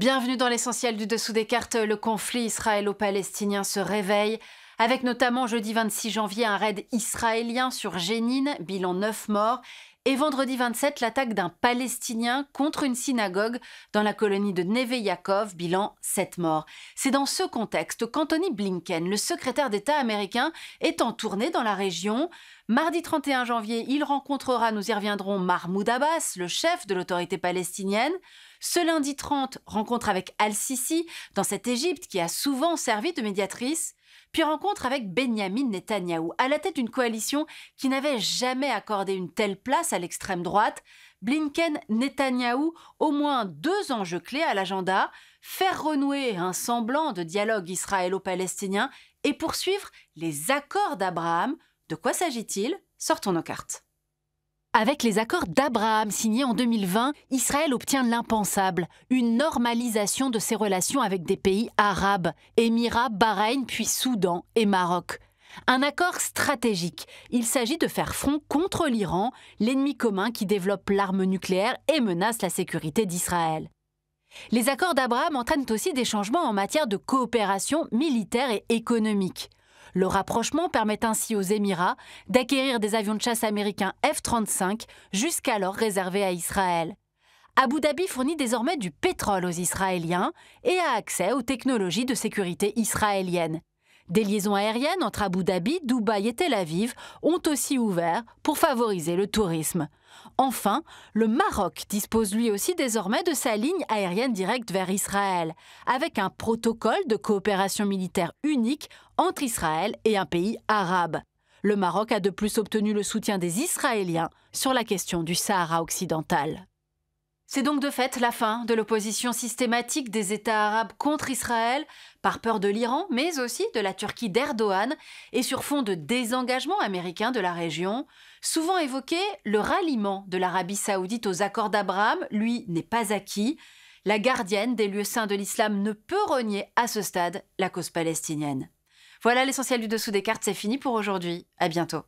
Bienvenue dans l'essentiel du dessous des cartes. Le conflit israélo-palestinien se réveille avec notamment jeudi 26 janvier un raid israélien sur Jénine, bilan 9 morts, et vendredi 27 l'attaque d'un Palestinien contre une synagogue dans la colonie de Neve Yaakov, bilan 7 morts. C'est dans ce contexte qu'Anthony Blinken, le secrétaire d'État américain, est en tournée dans la région. Mardi 31 janvier, il rencontrera, nous y reviendrons, Mahmoud Abbas, le chef de l'autorité palestinienne. Ce lundi 30, rencontre avec Al-Sisi dans cette Égypte qui a souvent servi de médiatrice puis rencontre avec Benjamin Netanyahou, à la tête d'une coalition qui n'avait jamais accordé une telle place à l'extrême droite. Blinken, Netanyahou, au moins deux enjeux clés à l'agenda, faire renouer un semblant de dialogue israélo-palestinien et poursuivre les accords d'Abraham. De quoi s'agit-il Sortons nos cartes. Avec les accords d'Abraham signés en 2020, Israël obtient l'impensable, une normalisation de ses relations avec des pays arabes, Émirats, Bahreïn, puis Soudan et Maroc. Un accord stratégique. Il s'agit de faire front contre l'Iran, l'ennemi commun qui développe l'arme nucléaire et menace la sécurité d'Israël. Les accords d'Abraham entraînent aussi des changements en matière de coopération militaire et économique. Le rapprochement permet ainsi aux Émirats d'acquérir des avions de chasse américains F-35, jusqu'alors réservés à Israël. Abu Dhabi fournit désormais du pétrole aux Israéliens et a accès aux technologies de sécurité israéliennes. Des liaisons aériennes entre Abu Dhabi, Dubaï et Tel Aviv ont aussi ouvert pour favoriser le tourisme. Enfin, le Maroc dispose lui aussi désormais de sa ligne aérienne directe vers Israël, avec un protocole de coopération militaire unique entre Israël et un pays arabe. Le Maroc a de plus obtenu le soutien des Israéliens sur la question du Sahara occidental. C'est donc de fait la fin de l'opposition systématique des États arabes contre Israël, par peur de l'Iran, mais aussi de la Turquie d'Erdogan, et sur fond de désengagement américain de la région. Souvent évoqué, le ralliement de l'Arabie saoudite aux accords d'Abraham, lui, n'est pas acquis. La gardienne des lieux saints de l'islam ne peut renier à ce stade la cause palestinienne. Voilà l'essentiel du dessous des cartes, c'est fini pour aujourd'hui. À bientôt.